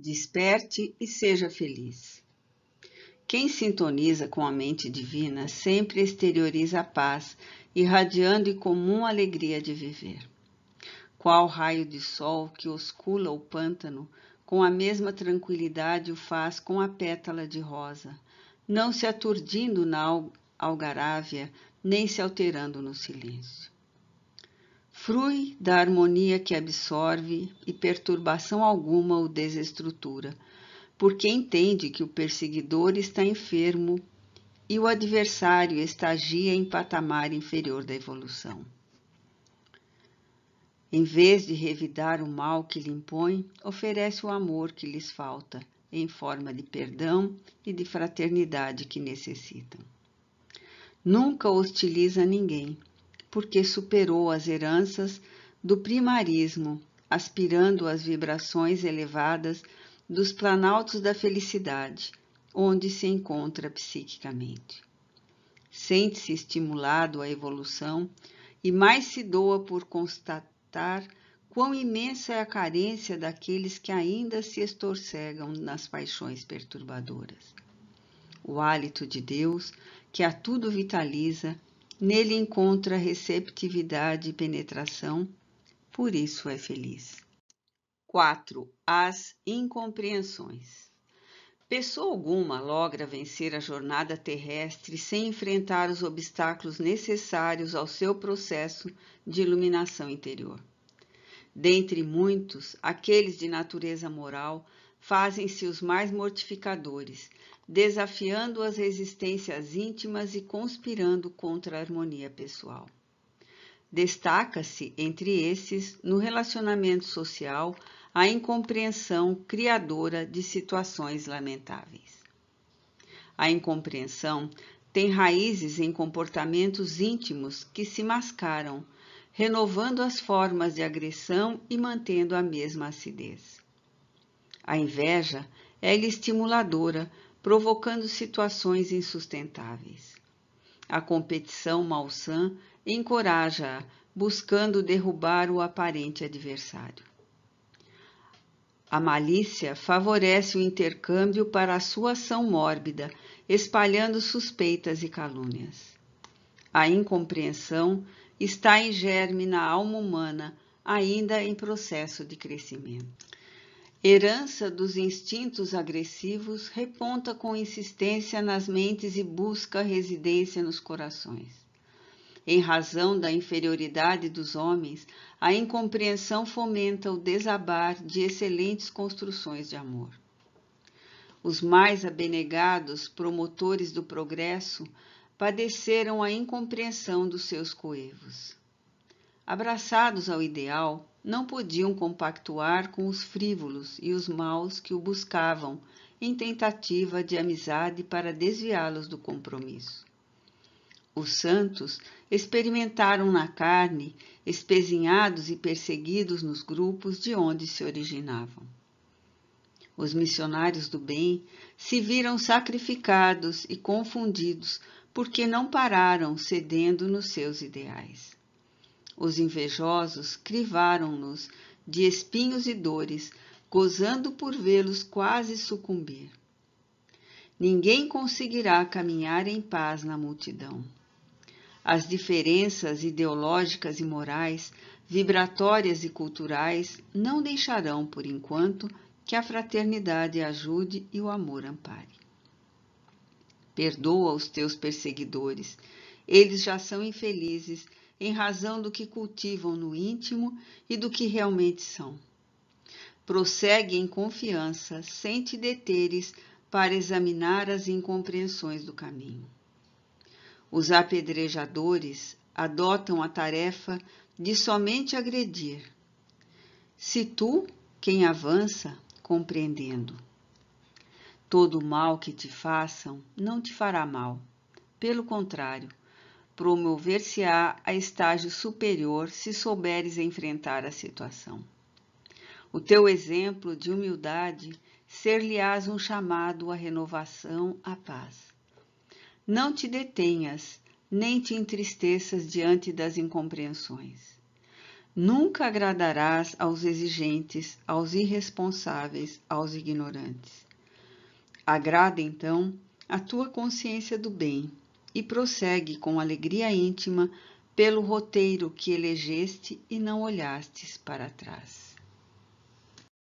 desperte e seja feliz. Quem sintoniza com a mente divina sempre exterioriza a paz, irradiando e comum alegria de viver. Qual raio de sol que oscula o pântano, com a mesma tranquilidade o faz com a pétala de rosa, não se aturdindo na algarávia, nem se alterando no silêncio frui da harmonia que absorve e perturbação alguma o desestrutura, porque entende que o perseguidor está enfermo e o adversário estagia em patamar inferior da evolução. Em vez de revidar o mal que lhe impõe, oferece o amor que lhes falta, em forma de perdão e de fraternidade que necessitam. Nunca hostiliza ninguém, porque superou as heranças do primarismo, aspirando às vibrações elevadas dos planaltos da felicidade, onde se encontra psiquicamente. Sente-se estimulado à evolução e mais se doa por constatar quão imensa é a carência daqueles que ainda se estorcegam nas paixões perturbadoras. O hálito de Deus, que a tudo vitaliza, Nele encontra receptividade e penetração, por isso é feliz. 4. As incompreensões. Pessoa alguma logra vencer a jornada terrestre sem enfrentar os obstáculos necessários ao seu processo de iluminação interior. Dentre muitos, aqueles de natureza moral fazem-se os mais mortificadores, desafiando as resistências íntimas e conspirando contra a harmonia pessoal. Destaca-se, entre esses, no relacionamento social, a incompreensão criadora de situações lamentáveis. A incompreensão tem raízes em comportamentos íntimos que se mascaram, renovando as formas de agressão e mantendo a mesma acidez. A inveja é estimuladora provocando situações insustentáveis. A competição malsã encoraja-a, buscando derrubar o aparente adversário. A malícia favorece o intercâmbio para a sua ação mórbida, espalhando suspeitas e calúnias. A incompreensão está em germe na alma humana, ainda em processo de crescimento. Herança dos instintos agressivos reponta com insistência nas mentes e busca residência nos corações. Em razão da inferioridade dos homens, a incompreensão fomenta o desabar de excelentes construções de amor. Os mais abnegados promotores do progresso padeceram a incompreensão dos seus coevos abraçados ao ideal, não podiam compactuar com os frívolos e os maus que o buscavam em tentativa de amizade para desviá-los do compromisso. Os santos experimentaram na carne, espezinhados e perseguidos nos grupos de onde se originavam. Os missionários do bem se viram sacrificados e confundidos porque não pararam cedendo nos seus ideais. Os invejosos crivaram-nos de espinhos e dores, gozando por vê-los quase sucumbir. Ninguém conseguirá caminhar em paz na multidão. As diferenças ideológicas e morais, vibratórias e culturais não deixarão, por enquanto, que a fraternidade ajude e o amor ampare. Perdoa os teus perseguidores, eles já são infelizes em razão do que cultivam no íntimo e do que realmente são. Prossegue em confiança, sem te deteres para examinar as incompreensões do caminho. Os apedrejadores adotam a tarefa de somente agredir. Se tu, quem avança, compreendendo. Todo mal que te façam não te fará mal. Pelo contrário, promover-se-á a estágio superior se souberes enfrentar a situação. O teu exemplo de humildade ser-lhe-ás um chamado à renovação, à paz. Não te detenhas, nem te entristeças diante das incompreensões. Nunca agradarás aos exigentes, aos irresponsáveis, aos ignorantes. Agrada, então, a tua consciência do bem e prossegue com alegria íntima pelo roteiro que elegeste e não olhastes para trás.